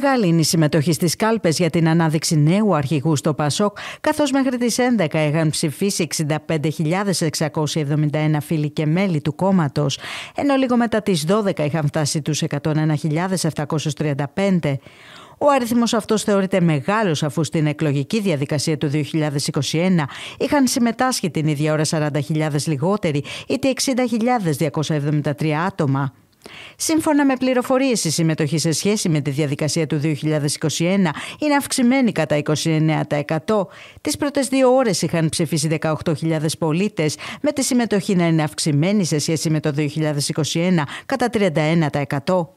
Μεγάλη είναι η συμμετοχή στις κάλπες για την ανάδειξη νέου αρχηγού στο Πασόκ, καθώς μέχρι τις 11 είχαν ψηφίσει 65.671 φίλοι και μέλη του κόμματος, ενώ λίγο μετά τις 12 είχαν φτάσει τους 101.735. Ο αριθμός αυτός θεωρείται μεγάλος αφού στην εκλογική διαδικασία του 2021 είχαν συμμετάσχει την ίδια ώρα 40.000 λιγότεροι, ή 60.273 άτομα. Σύμφωνα με πληροφορίες, η συμμετοχή σε σχέση με τη διαδικασία του 2021 είναι αυξημένη κατά 29%. Τις πρώτες δύο ώρες είχαν ψηφίσει 18.000 πολίτες, με τη συμμετοχή να είναι αυξημένη σε σχέση με το 2021 κατά 31%.